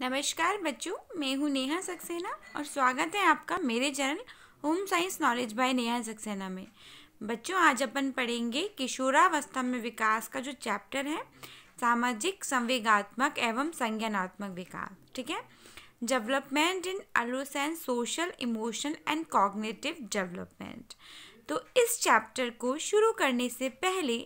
नमस्कार बच्चों मैं हूँ नेहा सक्सेना और स्वागत है आपका मेरे channel home science knowledge by Neha Saxena में बच्चों आज अपन पढ़ेंगे किशोरावस्था में विकास का जो चैप्टर है सामाजिक संवेगात्मक एवं संज्ञानात्मक विकास ठीक है development in adolescence social emotional and cognitive development तो इस चैप्टर को शुरू करने से पहले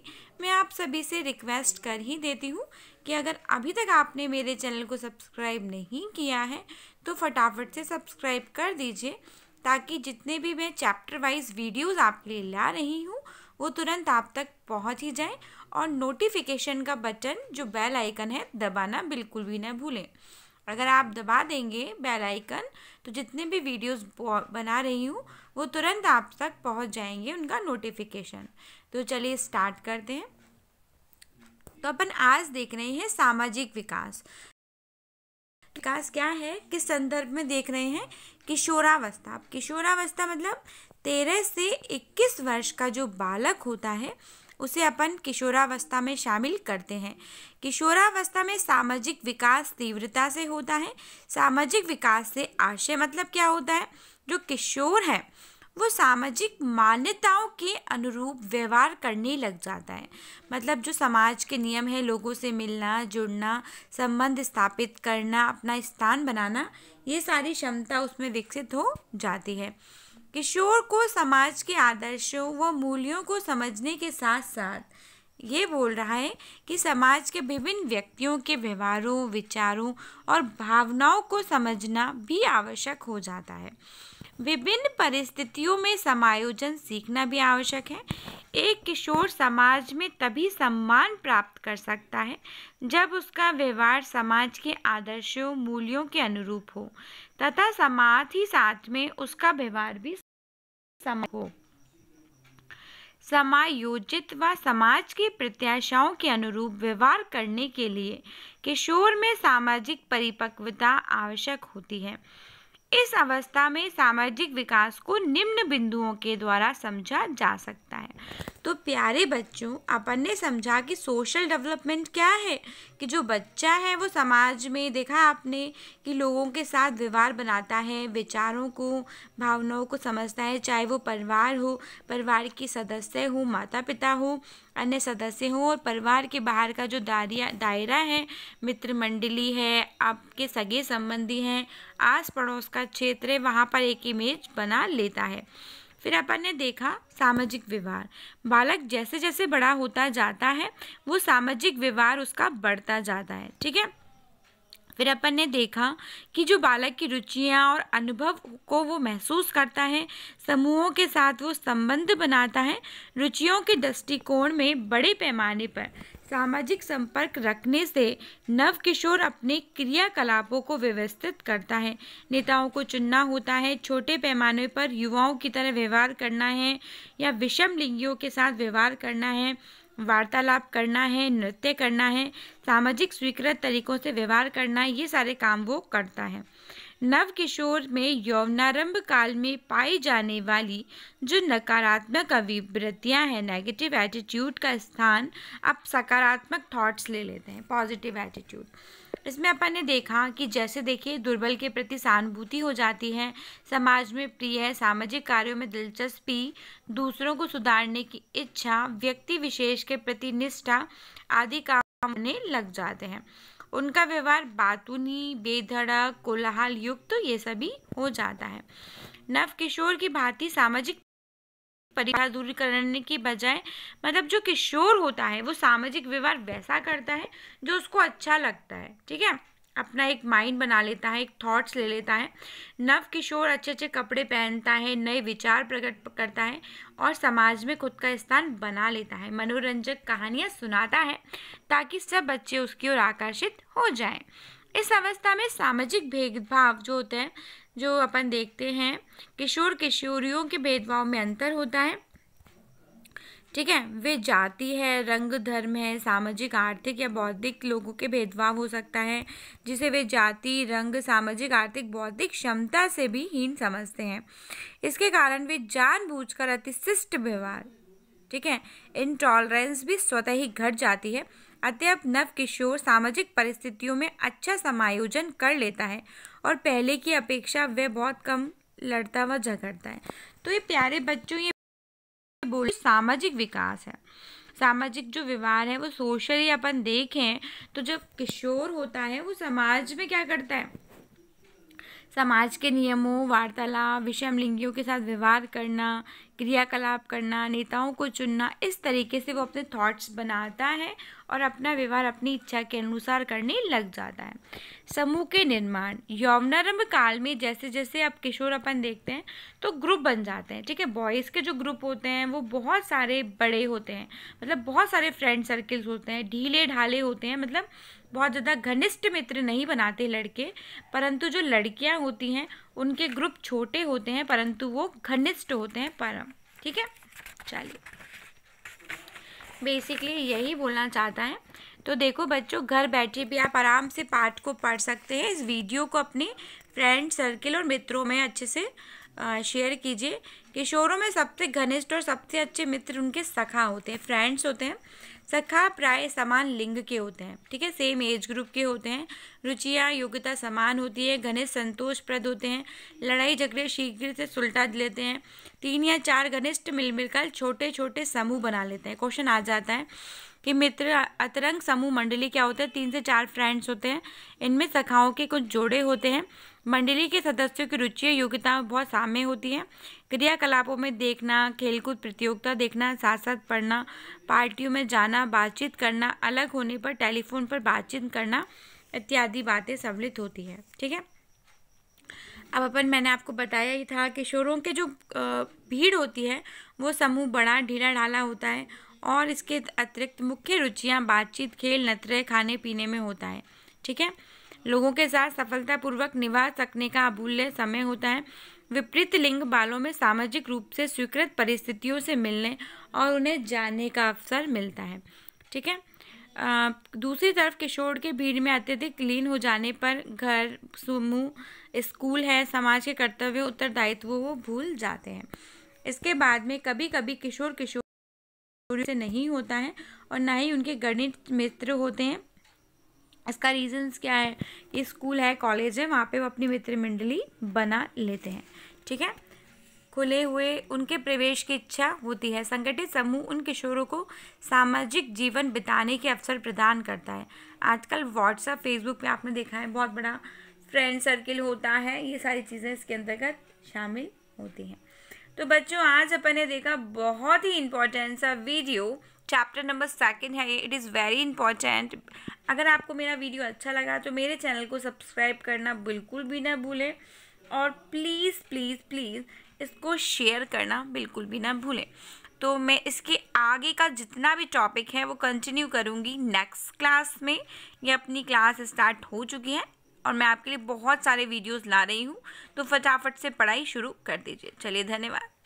मैं आप सभी से रिक्वेस्ट कर ही देती हूँ कि अगर अभी तक आपने मेरे चैनल को सब्सक्राइब नहीं किया है तो फटाफट से सब्सक्राइब कर दीजिए ताकि जितने भी मैं चैप्टर वाइज वीडियोस आपके लिए ला रही हूँ वो तुरंत आप तक पहुँच ही जाएँ और नोटिफिकेशन का बटन जो बेल आइकन है दबाना बिल्कुल भी ना भूलें अगर आप दबा देंगे बेल आइकन तो जितने भी वीडियोस बना रही हूँ वो तुरंत आप तक पहुँच जाएंगे उनका नोटिफिकेशन तो चलिए स्टार्ट करते हैं तो अपन आज देख रहे हैं सामाजिक विकास विकास क्या है किस संदर्भ में देख रहे हैं किशोरावस्था किशोरावस्था मतलब तेरह से इक्कीस वर्ष का जो बालक होता है उसे अपन किशोरावस्था में शामिल करते हैं किशोरावस्था में सामाजिक विकास तीव्रता से होता है सामाजिक विकास से आशय मतलब क्या होता है जो किशोर है वो सामाजिक मान्यताओं के अनुरूप व्यवहार करने लग जाता है मतलब जो समाज के नियम है लोगों से मिलना जुड़ना संबंध स्थापित करना अपना स्थान बनाना ये सारी क्षमता उसमें विकसित हो जाती है किशोर को समाज के आदर्शों व मूल्यों को समझने के साथ साथ ये बोल रहा है कि समाज के विभिन्न व्यक्तियों के व्यवहारों विचारों और भावनाओं को समझना भी आवश्यक हो जाता है विभिन्न परिस्थितियों में समायोजन सीखना भी आवश्यक है एक किशोर समाज में तभी सम्मान प्राप्त कर सकता है जब उसका व्यवहार समाज के आदर्शों मूल्यों के अनुरूप हो तथा समाज ही साथ में उसका व्यवहार भी समय हो समायोजित व समाज की प्रत्याशाओं के अनुरूप व्यवहार करने के लिए किशोर में सामाजिक परिपक्वता आवश्यक होती है इस अवस्था में सामाजिक विकास को निम्न बिंदुओं के द्वारा समझा जा सकता है तो प्यारे बच्चों अपन ने समझा कि सोशल डेवलपमेंट क्या है कि जो बच्चा है वो समाज में देखा आपने कि लोगों के साथ व्यवहार बनाता है विचारों को भावनाओं को समझता है चाहे वो परिवार हो परिवार के सदस्य हो माता पिता हो अन्य सदस्य हो और परिवार के बाहर का जो दायरा दायरा है मित्र मंडली है आपके सगे संबंधी हैं आस पड़ोस का क्षेत्र है वहाँ पर एक इमेज बना लेता है फिर अपन ने देखा सामाजिक व्यवहार बालक जैसे जैसे बड़ा होता जाता है वो सामाजिक व्यवहार उसका बढ़ता जाता है ठीक है फिर अपन ने देखा कि जो बालक की रुचियाँ और अनुभव को वो महसूस करता है समूहों के साथ वो संबंध बनाता है रुचियों के दृष्टिकोण में बड़े पैमाने पर सामाजिक संपर्क रखने से नवकिशोर अपने क्रियाकलापों को व्यवस्थित करता है नेताओं को चुनना होता है छोटे पैमाने पर युवाओं की तरह व्यवहार करना है या विषम लिंगियों के साथ व्यवहार करना है वार्तालाप करना है नृत्य करना है सामाजिक स्वीकृत तरीकों से व्यवहार करना है ये सारे काम वो करता है नव किशोर में यौवनारंभ काल में पाई जाने वाली जो नकारात्मक अभिवृत्तियाँ हैं नेगेटिव एटीट्यूड का स्थान अब सकारात्मक थॉट्स ले लेते हैं पॉजिटिव एटीट्यूड इसमें अपन ने देखा कि जैसे देखिए दुर्बल के प्रति सहानुभूति हो जाती है समाज में प्रिय सामाजिक कार्यों में दिलचस्पी दूसरों को सुधारने की इच्छा व्यक्ति विशेष के प्रति निष्ठा आदि काम में लग जाते हैं उनका व्यवहार बातूनी बेधड़क कोलाहल युक्त तो ये सभी हो जाता है नवकिशोर की भांति सामाजिक परिवार दूर करने की बजाय मतलब जो किशोर होता है वो सामाजिक व्यवहार वैसा करता है जो उसको अच्छा लगता है ठीक है अपना एक माइंड बना लेता है एक थॉट्स ले लेता है नव किशोर अच्छे अच्छे कपड़े पहनता है नए विचार प्रकट करता है और समाज में खुद का स्थान बना लेता है मनोरंजक कहानियाँ सुनाता है ताकि सब बच्चे उसकी ओर आकर्षित हो जाएं इस अवस्था में सामाजिक भेदभाव जो होते हैं जो अपन देखते हैं किशोर किशोरियों के भेदभाव में अंतर होता है ठीक है वे जाति है रंग धर्म है सामाजिक आर्थिक या बौद्धिक लोगों के भेदभाव हो सकता है जिसे वे जाति रंग सामाजिक आर्थिक बौद्धिक क्षमता से भी हीन समझते हैं इसके कारण वे जानबूझकर अतिशिष्ट व्यवहार ठीक है इनटॉलरेंस भी स्वतः ही घट जाती है अत्यप नव किशोर सामाजिक परिस्थितियों में अच्छा समायोजन कर लेता है और पहले की अपेक्षा वह बहुत कम लड़ता व झगड़ता है तो ये प्यारे बच्चों ये बोले सामाजिक विकास है सामाजिक जो व्यवहार है वो सोशली अपन देखें तो जब किशोर होता है वो समाज में क्या करता है समाज के नियमों वार्तालाप विषम लिंगियों के साथ व्यवहार करना क्रियाकलाप करना नेताओं को चुनना इस तरीके से वो अपने थॉट्स बनाता है और अपना व्यवहार अपनी इच्छा के अनुसार करने लग जाता है समूह के निर्माण यौवनारंभ काल में जैसे जैसे आप किशोर अपन देखते हैं तो ग्रुप बन जाते हैं ठीक है बॉयज़ के जो ग्रुप होते हैं वो बहुत सारे बड़े होते हैं मतलब बहुत सारे फ्रेंड सर्कल्स होते हैं ढीले ढाले होते हैं मतलब बहुत ज़्यादा घनिष्ठ मित्र नहीं बनाते लड़के परंतु जो लड़कियाँ होती हैं उनके ग्रुप छोटे होते हैं परंतु वो घनिष्ठ होते हैं परम ठीक है चलिए बेसिकली यही बोलना चाहता है तो देखो बच्चों घर बैठे भी आप आराम से पाठ को पढ़ सकते हैं इस वीडियो को अपने फ्रेंड सर्किल और मित्रों में अच्छे से शेयर कीजिए किशोरों में सबसे घनिष्ठ और सबसे अच्छे मित्र उनके सखा होते हैं फ्रेंड्स होते हैं सखा प्राय समान लिंग के होते हैं ठीक है सेम एज ग्रुप के होते हैं रुचियाँ योग्यता समान होती है घने संतोषप्रद होते हैं लड़ाई झगड़े शीघ्र से सुलटा लेते हैं तीन या चार घनिष्ठ मिल मिलकर छोटे छोटे समूह बना लेते हैं क्वेश्चन आ जाता है कि मित्र अतरंग समूह मंडली क्या होता है तीन से चार फ्रेंड्स होते हैं इनमें सखाओं के कुछ जोड़े होते हैं मंडली के सदस्यों की रुचियाँ योग्यताएं बहुत साम्य होती हैं क्रियाकलापों में देखना खेलकूद प्रतियोगिता देखना साथ साथ पढ़ना पार्टियों में जाना बातचीत करना अलग होने पर टेलीफोन पर बातचीत करना इत्यादि बातें सम्मिलित होती है ठीक है अब अपन मैंने आपको बताया ही था कि शोरों के जो भीड़ होती है वो समूह बड़ा ढीला ढाला होता है और इसके अतिरिक्त मुख्य रुचियाँ बातचीत खेल नत्र खाने पीने में होता है ठीक है लोगों के साथ सफलतापूर्वक निभा सकने का अमूल्य समय होता है विपरीत लिंग बालों में सामाजिक रूप से स्वीकृत परिस्थितियों से मिलने और उन्हें जानने का अवसर मिलता है ठीक है दूसरी तरफ किशोर के भीड़ में अत्यधिक लीन हो जाने पर घर समूह स्कूल है समाज के कर्तव्य उत्तरदायित्व वो भूल जाते हैं इसके बाद में कभी कभी किशोर किशोर से नहीं होता है और ना ही उनके गणित मित्र होते हैं इसका रीज़न्स क्या है कि स्कूल है कॉलेज है वहाँ पे वो अपनी मित्र मंडली बना लेते हैं ठीक है खुले हुए उनके प्रवेश की इच्छा होती है संगठित समूह उन किशोरों को सामाजिक जीवन बिताने के अवसर प्रदान करता है आजकल व्हाट्सअप फेसबुक पे आपने देखा है बहुत बड़ा फ्रेंड सर्किल होता है ये सारी चीज़ें इसके अंतर्गत शामिल होती हैं तो बच्चों आज अपन ने देखा बहुत ही इम्पोर्टेंट सा वीडियो चैप्टर नंबर सेकेंड है इट इज़ वेरी इंपॉर्टेंट अगर आपको मेरा वीडियो अच्छा लगा तो मेरे चैनल को सब्सक्राइब करना बिल्कुल भी ना भूलें और प्लीज़ प्लीज़ प्लीज़ इसको शेयर करना बिल्कुल भी ना भूलें तो मैं इसके आगे का जितना भी टॉपिक है वो कंटिन्यू करूँगी नेक्स्ट क्लास में ये अपनी क्लास स्टार्ट हो चुकी है और मैं आपके लिए बहुत सारे वीडियोस ला रही हूँ तो फटाफट से पढ़ाई शुरू कर दीजिए चलिए धन्यवाद